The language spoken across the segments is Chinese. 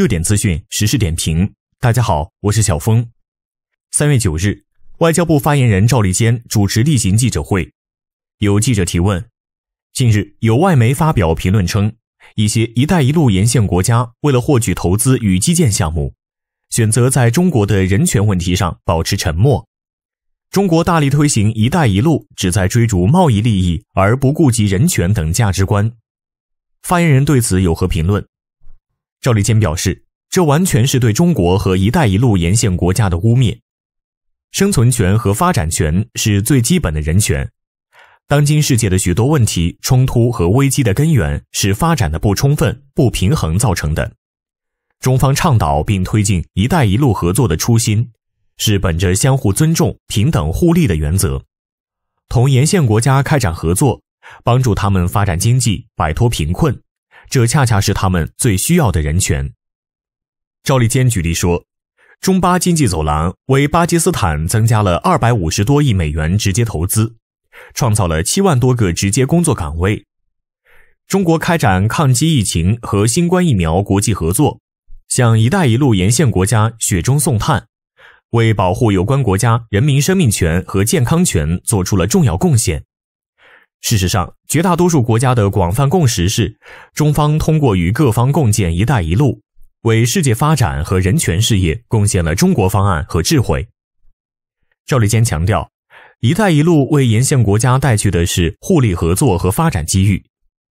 热点资讯、时事点评，大家好，我是小峰。三月九日，外交部发言人赵立坚主持例行记者会，有记者提问：近日有外媒发表评论称，一些“一带一路”沿线国家为了获取投资与基建项目，选择在中国的人权问题上保持沉默。中国大力推行“一带一路”，只在追逐贸易利益而不顾及人权等价值观。发言人对此有何评论？赵立坚表示，这完全是对中国和“一带一路”沿线国家的污蔑。生存权和发展权是最基本的人权。当今世界的许多问题、冲突和危机的根源是发展的不充分、不平衡造成的。中方倡导并推进“一带一路”合作的初心，是本着相互尊重、平等互利的原则，同沿线国家开展合作，帮助他们发展经济、摆脱贫困。这恰恰是他们最需要的人权。赵立坚举例说，中巴经济走廊为巴基斯坦增加了二百五十多亿美元直接投资，创造了七万多个直接工作岗位。中国开展抗击疫情和新冠疫苗国际合作，向“一带一路”沿线国家雪中送炭，为保护有关国家人民生命权和健康权做出了重要贡献。事实上，绝大多数国家的广泛共识是，中方通过与各方共建“一带一路”，为世界发展和人权事业贡献了中国方案和智慧。赵立坚强调，“一带一路”为沿线国家带去的是互利合作和发展机遇。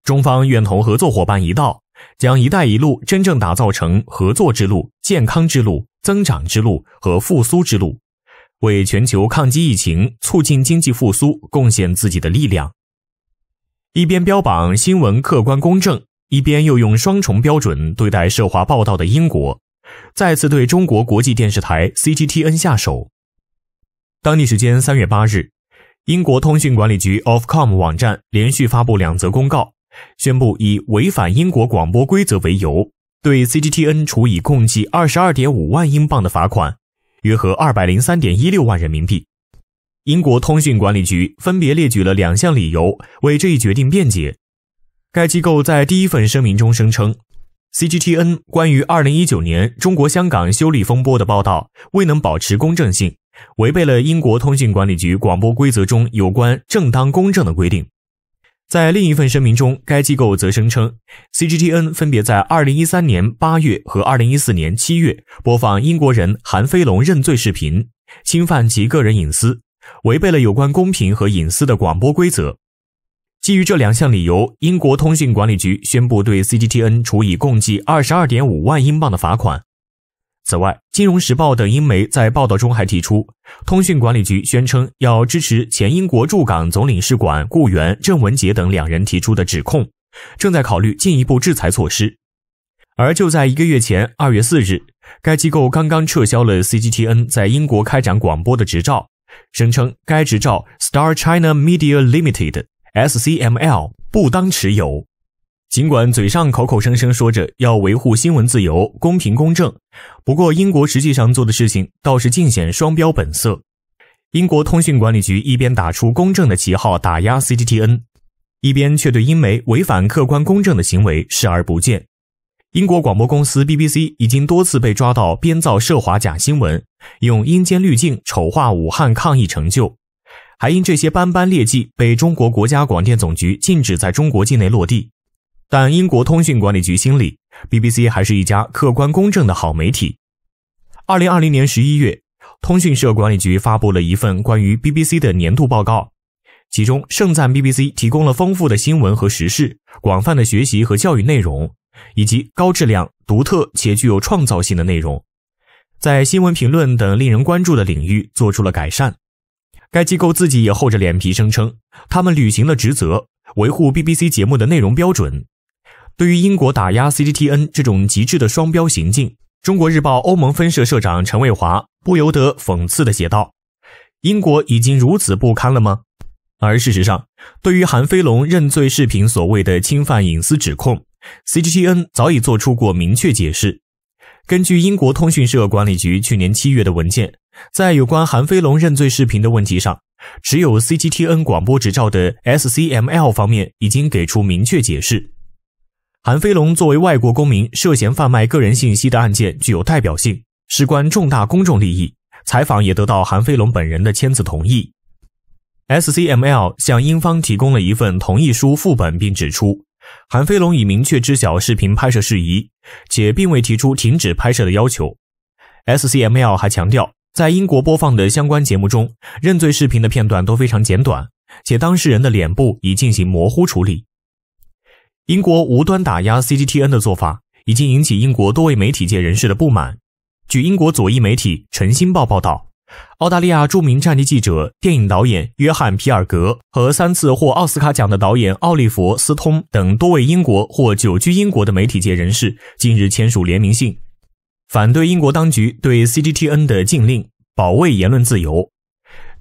中方愿同合作伙伴一道，将“一带一路”真正打造成合作之路、健康之路、增长之路和复苏之路，为全球抗击疫情、促进经济复苏贡献自己的力量。一边标榜新闻客观公正，一边又用双重标准对待涉华报道的英国，再次对中国国际电视台 CGTN 下手。当地时间三月八日，英国通讯管理局 Ofcom 网站连续发布两则公告，宣布以违反英国广播规则为由，对 CGTN 处以共计二十二点五万英镑的罚款，约合二百零三点一六万人民币。英国通讯管理局分别列举了两项理由为这一决定辩解。该机构在第一份声明中声称，CGTN 关于二零一九年中国香港修例风波的报道未能保持公正性，违背了英国通讯管理局广播规则中有关正当公正的规定。在另一份声明中，该机构则声称，CGTN 分别在二零一三年八月和二零一四年七月播放英国人韩飞龙认罪视频，侵犯其个人隐私。违背了有关公平和隐私的广播规则。基于这两项理由，英国通信管理局宣布对 CGTN 处以共计二十二点五万英镑的罚款。此外，《金融时报》等英媒在报道中还提出，通讯管理局宣称要支持前英国驻港总领事馆雇员郑文杰等两人提出的指控，正在考虑进一步制裁措施。而就在一个月前，二月四日，该机构刚刚撤销了 CGTN 在英国开展广播的执照。声称该执照 Star China Media Limited (SCML) 不当持有。尽管嘴上口口声声说着要维护新闻自由、公平公正，不过英国实际上做的事情倒是尽显双标本色。英国通讯管理局一边打出公正的旗号打压 CGTN，一边却对英媒违反客观公正的行为视而不见。英国广播公司 BBC 已经多次被抓到编造涉华假新闻，用阴间滤镜丑化武汉抗疫成就，还因这些斑斑劣迹被中国国家广电总局禁止在中国境内落地。但英国通讯管理局心里，BBC 还是一家客观公正的好媒体。二零二零年十一月，通讯社管理局发布了一份关于 BBC 的年度报告，其中盛赞 BBC 提供了丰富的新闻和时事，广泛的学习和教育内容。以及高质量、独特且具有创造性的内容，在新闻评论等令人关注的领域做出了改善。该机构自己也厚着脸皮声称，他们履行了职责，维护 BBC 节目的内容标准。对于英国打压 CGTN 这种极致的双标行径，《中国日报》欧盟分社社长陈卫华不由得讽刺地写道：“英国已经如此不堪了吗？”而事实上，对于韩飞龙认罪视频所谓的侵犯隐私指控，CGTN 早已做出过明确解释。根据英国通讯社管理局去年七月的文件，在有关韩飞龙认罪视频的问题上，持有 CGTN 广播执照的 SCML 方面已经给出明确解释。韩飞龙作为外国公民涉嫌贩卖个人信息的案件具有代表性，事关重大公众利益，采访也得到韩飞龙本人的签字同意。SCML 向英方提供了一份同意书副本，并指出。韩飞龙已明确知晓视频拍摄事宜，且并未提出停止拍摄的要求。SCML 还强调，在英国播放的相关节目中，认罪视频的片段都非常简短，且当事人的脸部已进行模糊处理。英国无端打压 CGTN 的做法，已经引起英国多位媒体界人士的不满。据英国左翼媒体《晨星报》报道。澳大利亚著名战地记者、电影导演约翰·皮尔格和三次获奥斯卡奖的导演奥利弗·斯通等多位英国或久居英国的媒体界人士近日签署联名信，反对英国当局对 CGTN 的禁令，保卫言论自由。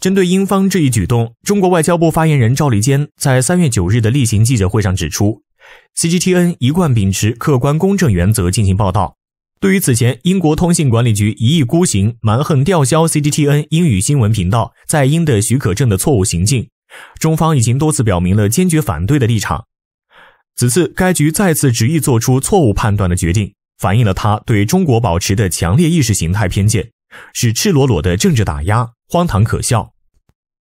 针对英方这一举动，中国外交部发言人赵立坚在3月9日的例行记者会上指出，CGTN 一贯秉持客观公正原则进行报道。对于此前英国通信管理局一意孤行、蛮横吊销 CCTN 英语新闻频道在英的许可证的错误行径，中方已经多次表明了坚决反对的立场。此次该局再次执意做出错误判断的决定，反映了他对中国保持的强烈意识形态偏见，是赤裸裸的政治打压，荒唐可笑。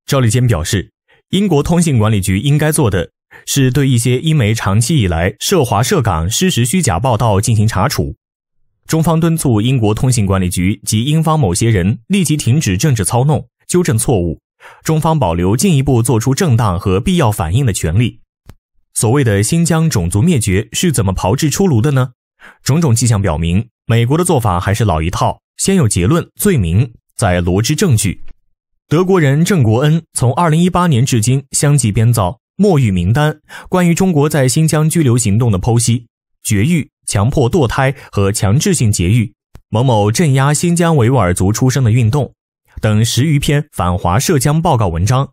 赵立坚表示，英国通信管理局应该做的是对一些英媒长期以来涉华涉港、失实虚假报道进行查处。中方敦促英国通信管理局及英方某些人立即停止政治操弄，纠正错误。中方保留进一步做出正当和必要反应的权利。所谓的新疆种族灭绝是怎么炮制出炉的呢？种种迹象表明，美国的做法还是老一套：先有结论、罪名，再罗织证据。德国人郑国恩从二零一八年至今，相继编造莫须名单，关于中国在新疆拘留行动的剖析、绝育。强迫堕胎和强制性节育，某某镇压新疆维吾尔族出生的运动等十余篇反华涉疆报告文章，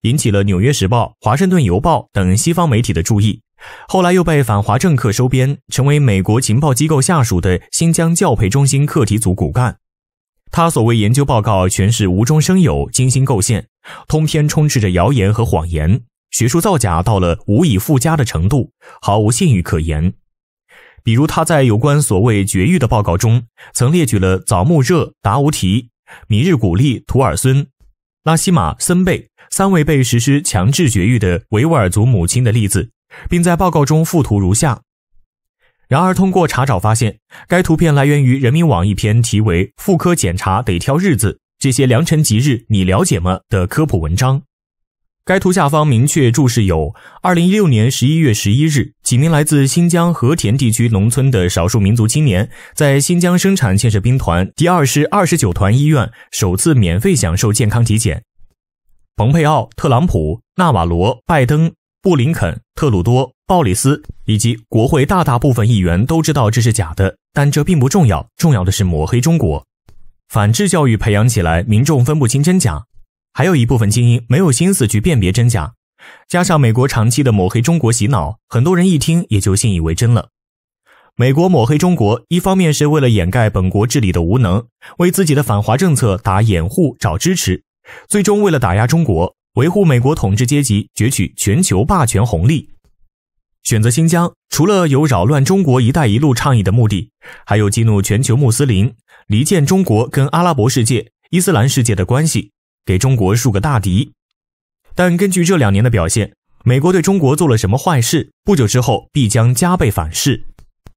引起了《纽约时报》《华盛顿邮报》等西方媒体的注意。后来又被反华政客收编，成为美国情报机构下属的新疆教培中心课题组骨干。他所谓研究报告全是无中生有、精心构陷，通篇充斥着谣言和谎言，学术造假到了无以复加的程度，毫无信誉可言。比如，他在有关所谓绝育的报告中，曾列举了早木热达吾提、米日古利、图尔孙、拉希马森贝三位被实施强制绝育的维吾尔族母亲的例子，并在报告中附图如下。然而，通过查找发现，该图片来源于人民网一篇题为《妇科检查得挑日子，这些良辰吉日你了解吗》的科普文章。该图下方明确注释有：二零一六年十一月十一日，几名来自新疆和田地区农村的少数民族青年在新疆生产建设兵团第二师二十九团医院首次免费享受健康体检。蓬佩奥、特朗普、纳瓦罗、拜登、布林肯、特鲁多、鲍里斯以及国会大大部分议员都知道这是假的，但这并不重要，重要的是抹黑中国。反制教育培养起来，民众分不清真假。还有一部分精英没有心思去辨别真假，加上美国长期的抹黑中国洗脑，很多人一听也就信以为真了。美国抹黑中国，一方面是为了掩盖本国治理的无能，为自己的反华政策打掩护找支持，最终为了打压中国，维护美国统治阶级攫取全球霸权红利。选择新疆，除了有扰乱中国“一带一路”倡议的目的，还有激怒全球穆斯林，离间中国跟阿拉伯世界、伊斯兰世界的关系。给中国竖个大敌，但根据这两年的表现，美国对中国做了什么坏事，不久之后必将加倍反噬。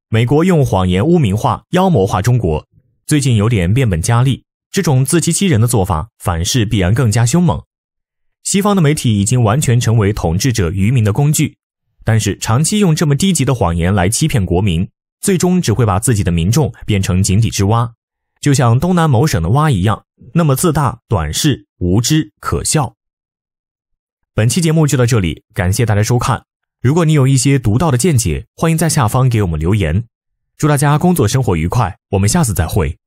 美国用谎言污名化、妖魔化中国，最近有点变本加厉。这种自欺欺人的做法，反噬必然更加凶猛。西方的媒体已经完全成为统治者愚民的工具，但是长期用这么低级的谎言来欺骗国民，最终只会把自己的民众变成井底之蛙，就像东南某省的蛙一样。那么自大、短视、无知、可笑。本期节目就到这里，感谢大家收看。如果你有一些独到的见解，欢迎在下方给我们留言。祝大家工作生活愉快，我们下次再会。